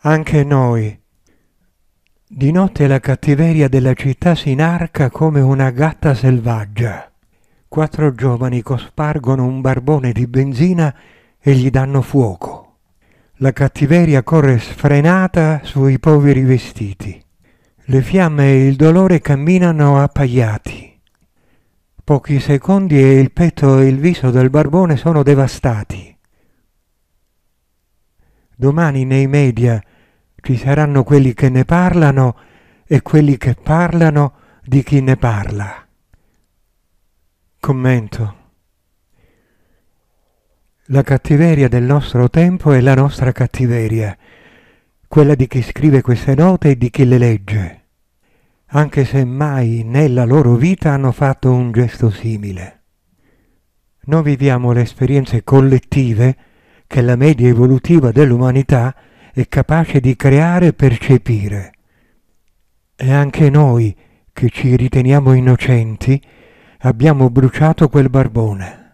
anche noi. Di notte la cattiveria della città si inarca come una gatta selvaggia. Quattro giovani cospargono un barbone di benzina e gli danno fuoco. La cattiveria corre sfrenata sui poveri vestiti. Le fiamme e il dolore camminano appaiati. Pochi secondi e il petto e il viso del barbone sono devastati. Domani nei media ci saranno quelli che ne parlano e quelli che parlano di chi ne parla. Commento. La cattiveria del nostro tempo è la nostra cattiveria, quella di chi scrive queste note e di chi le legge, anche se mai nella loro vita hanno fatto un gesto simile. Noi viviamo le esperienze collettive che la media evolutiva dell'umanità è capace di creare e percepire. E anche noi, che ci riteniamo innocenti, abbiamo bruciato quel barbone.